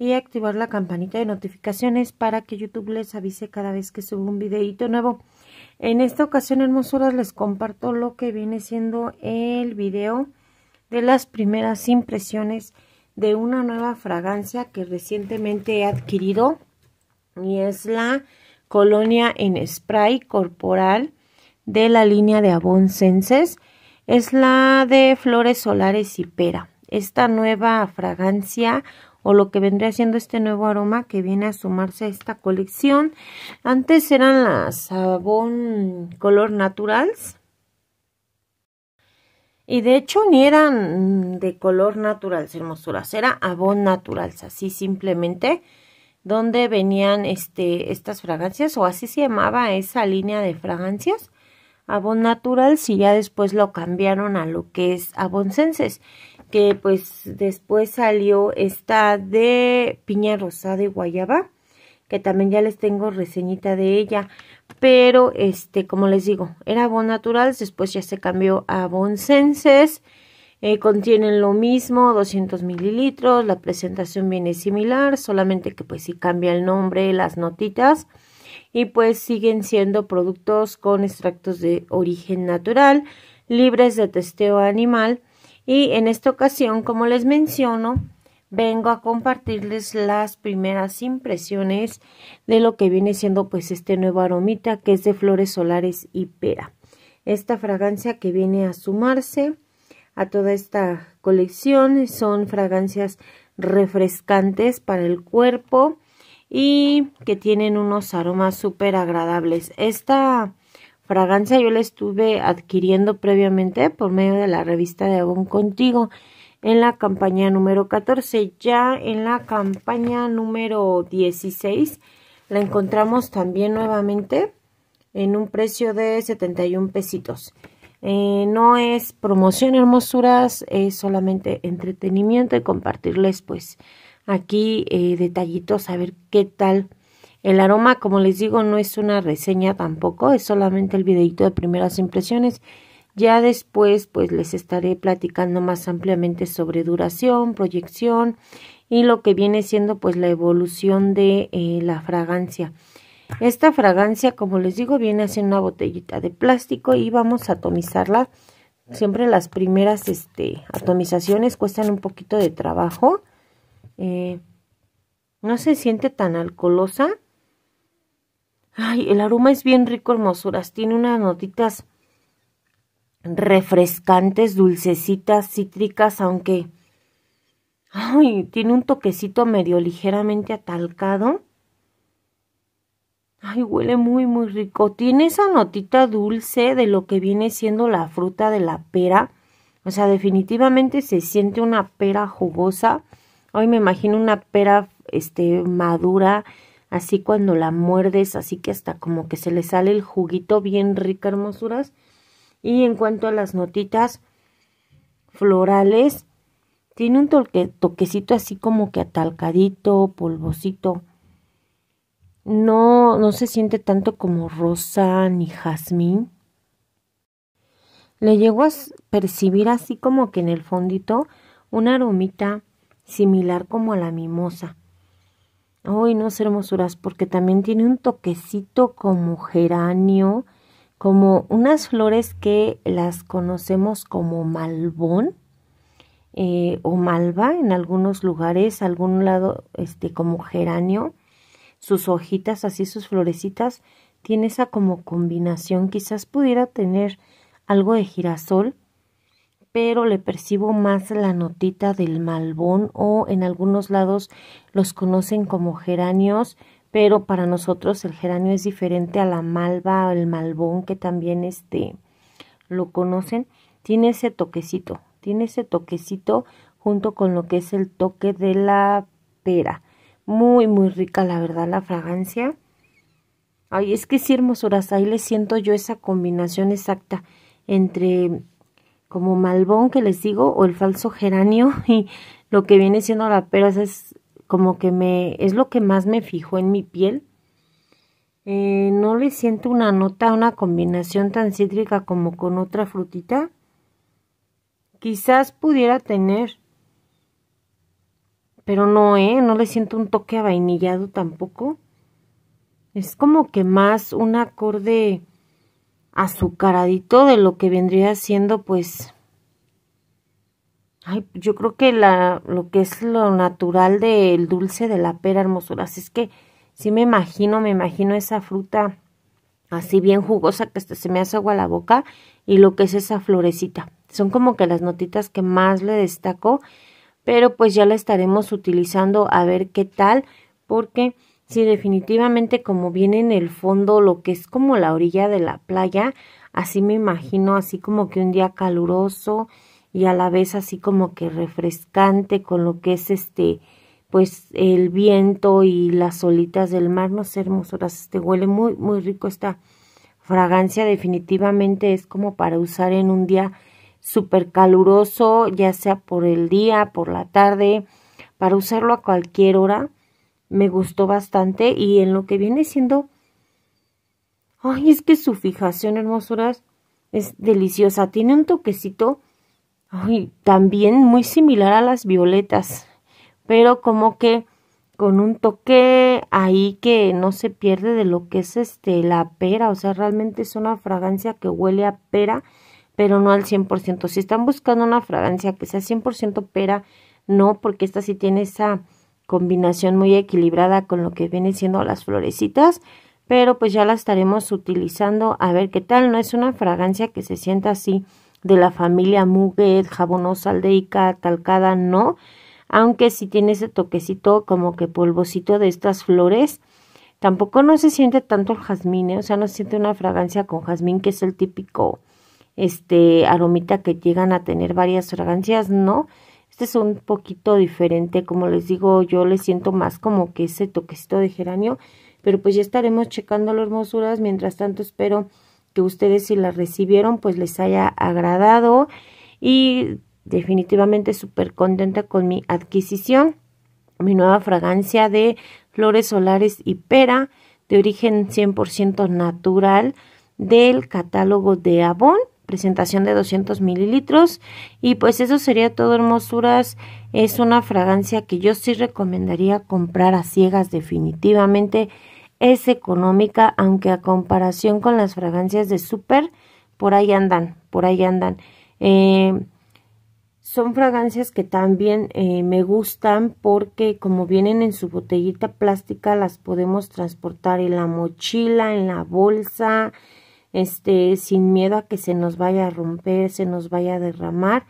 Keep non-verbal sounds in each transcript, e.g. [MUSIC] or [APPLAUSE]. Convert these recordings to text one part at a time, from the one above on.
y activar la campanita de notificaciones para que YouTube les avise cada vez que subo un videito nuevo. En esta ocasión, hermosuras, les comparto lo que viene siendo el video de las primeras impresiones de una nueva fragancia que recientemente he adquirido y es la colonia en spray corporal de la línea de Avon Senses. Es la de flores solares y pera. Esta nueva fragancia o lo que vendría siendo este nuevo aroma que viene a sumarse a esta colección. Antes eran las sabón color naturals. Y de hecho ni eran de color natural, hermosuras, era abón natural, así simplemente, donde venían este, estas fragancias, o así se llamaba esa línea de fragancias, abón natural, Y ya después lo cambiaron a lo que es aboncenses que pues después salió esta de piña rosada y guayaba, que también ya les tengo reseñita de ella, pero este, como les digo, era Bon Naturals, después ya se cambió a Bon Senses, eh, contienen lo mismo, 200 mililitros, la presentación viene similar, solamente que pues sí cambia el nombre, las notitas, y pues siguen siendo productos con extractos de origen natural, libres de testeo animal, y en esta ocasión, como les menciono, vengo a compartirles las primeras impresiones de lo que viene siendo pues este nuevo aromita que es de flores solares y pera. Esta fragancia que viene a sumarse a toda esta colección son fragancias refrescantes para el cuerpo y que tienen unos aromas súper agradables. Esta fragancia yo la estuve adquiriendo previamente por medio de la revista de Avon Contigo en la campaña número 14. Ya en la campaña número 16 la encontramos también nuevamente en un precio de 71 pesitos. Eh, no es promoción hermosuras, es solamente entretenimiento y compartirles pues aquí eh, detallitos a ver qué tal el aroma, como les digo, no es una reseña tampoco, es solamente el videito de primeras impresiones. Ya después, pues les estaré platicando más ampliamente sobre duración, proyección y lo que viene siendo pues la evolución de eh, la fragancia. Esta fragancia, como les digo, viene así una botellita de plástico y vamos a atomizarla. Siempre las primeras este, atomizaciones cuestan un poquito de trabajo. Eh, no se siente tan alcoholosa, Ay, el aroma es bien rico, hermosuras. Tiene unas notitas refrescantes, dulcecitas, cítricas, aunque... Ay, tiene un toquecito medio ligeramente atalcado. Ay, huele muy, muy rico. Tiene esa notita dulce de lo que viene siendo la fruta de la pera. O sea, definitivamente se siente una pera jugosa. Hoy me imagino una pera este, madura así cuando la muerdes, así que hasta como que se le sale el juguito bien rica, hermosuras. Y en cuanto a las notitas florales, tiene un toquecito así como que atalcadito, polvosito. No, no se siente tanto como rosa ni jazmín. Le llegó a percibir así como que en el fondito una aromita similar como a la mimosa Uy, no sé hermosuras, porque también tiene un toquecito como geranio, como unas flores que las conocemos como malbón eh, o malva en algunos lugares, algún lado, este, como geranio. Sus hojitas, así sus florecitas, tiene esa como combinación. Quizás pudiera tener algo de girasol, pero le percibo más la notita del malbón o en algunos lados los conocen como geranios, pero para nosotros el geranio es diferente a la malva o el malbón que también este lo conocen. Tiene ese toquecito, tiene ese toquecito junto con lo que es el toque de la pera. Muy, muy rica la verdad la fragancia. Ay, es que sí hermosuras, ahí le siento yo esa combinación exacta entre como malbón que les digo, o el falso geranio, [LAUGHS] y lo que viene siendo la pera, es como que me, es lo que más me fijó en mi piel. Eh, no le siento una nota, una combinación tan cítrica como con otra frutita. Quizás pudiera tener, pero no, ¿eh? No le siento un toque avainillado tampoco. Es como que más un acorde azucaradito de lo que vendría siendo pues ay, yo creo que la, lo que es lo natural del dulce de la pera hermosura. Así es que si me imagino, me imagino esa fruta así bien jugosa que hasta se me hace agua la boca y lo que es esa florecita. Son como que las notitas que más le destaco, pero pues ya la estaremos utilizando a ver qué tal porque Sí, definitivamente como viene en el fondo lo que es como la orilla de la playa, así me imagino, así como que un día caluroso y a la vez así como que refrescante con lo que es este pues el viento y las olitas del mar, no sé, hermosuras, este huele muy muy rico esta fragancia definitivamente es como para usar en un día súper caluroso, ya sea por el día, por la tarde, para usarlo a cualquier hora me gustó bastante y en lo que viene siendo... Ay, es que su fijación, hermosuras, es deliciosa. Tiene un toquecito, ay, también muy similar a las violetas, pero como que con un toque ahí que no se pierde de lo que es este la pera, o sea, realmente es una fragancia que huele a pera, pero no al 100%. Si están buscando una fragancia que sea 100% pera, no, porque esta sí tiene esa combinación muy equilibrada con lo que viene siendo las florecitas, pero pues ya la estaremos utilizando a ver qué tal, no es una fragancia que se sienta así de la familia Muguet, jabonosa, aldeica, talcada, no, aunque sí tiene ese toquecito como que polvosito de estas flores, tampoco no se siente tanto el jazmín, ¿eh? o sea, no se siente una fragancia con jazmín que es el típico este aromita que llegan a tener varias fragancias, no, este es un poquito diferente, como les digo, yo le siento más como que ese toquecito de geranio, pero pues ya estaremos checando las hermosuras. Mientras tanto, espero que ustedes si las recibieron, pues les haya agradado y definitivamente súper contenta con mi adquisición, mi nueva fragancia de flores solares y pera de origen 100% natural del catálogo de Avon presentación de 200 mililitros. Y pues eso sería todo, hermosuras. Es una fragancia que yo sí recomendaría comprar a ciegas definitivamente. Es económica, aunque a comparación con las fragancias de Super, por ahí andan, por ahí andan. Eh, son fragancias que también eh, me gustan porque como vienen en su botellita plástica las podemos transportar en la mochila, en la bolsa, este, sin miedo a que se nos vaya a romper, se nos vaya a derramar.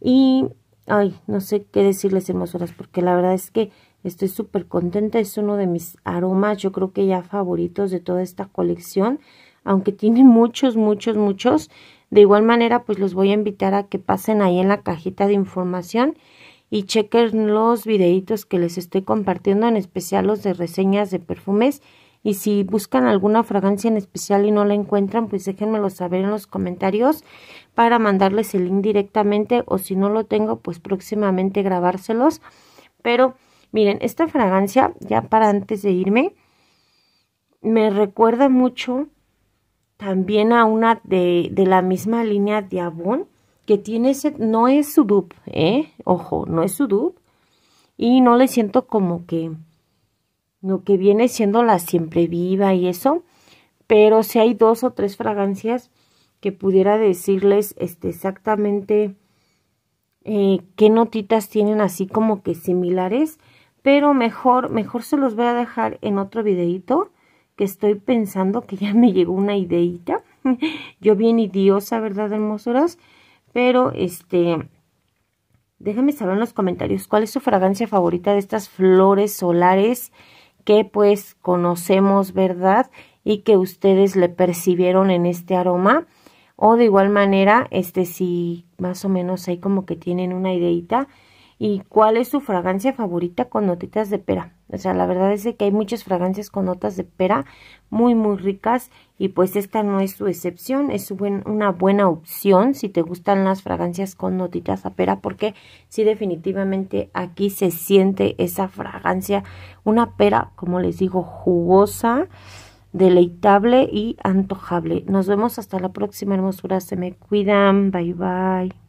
Y, ay, no sé qué decirles hermosuras, porque la verdad es que estoy súper contenta, es uno de mis aromas, yo creo que ya favoritos de toda esta colección, aunque tiene muchos, muchos, muchos. De igual manera, pues los voy a invitar a que pasen ahí en la cajita de información y chequen los videitos que les estoy compartiendo, en especial los de reseñas de perfumes y si buscan alguna fragancia en especial y no la encuentran, pues déjenmelo saber en los comentarios para mandarles el link directamente o si no lo tengo, pues próximamente grabárselos. Pero miren, esta fragancia, ya para antes de irme, me recuerda mucho también a una de, de la misma línea de Avon que tiene ese, no es su ¿eh? Ojo, no es su dub. Y no le siento como que lo que viene siendo la siempre viva y eso, pero si hay dos o tres fragancias que pudiera decirles este, exactamente eh, qué notitas tienen así como que similares, pero mejor, mejor se los voy a dejar en otro videito que estoy pensando que ya me llegó una ideita. [LAUGHS] Yo bien idiosa, ¿verdad, hermosuras? Pero, este, déjenme saber en los comentarios cuál es su fragancia favorita de estas flores solares que pues conocemos, ¿verdad? Y que ustedes le percibieron en este aroma. O de igual manera, este si más o menos hay como que tienen una ideita, y cuál es su fragancia favorita con notitas de pera. O sea, la verdad es que hay muchas fragancias con notas de pera muy, muy ricas y pues esta no es su excepción. Es una buena opción si te gustan las fragancias con notitas a pera porque sí definitivamente aquí se siente esa fragancia. Una pera, como les digo, jugosa deleitable y antojable. Nos vemos hasta la próxima hermosura. Se me cuidan. Bye bye.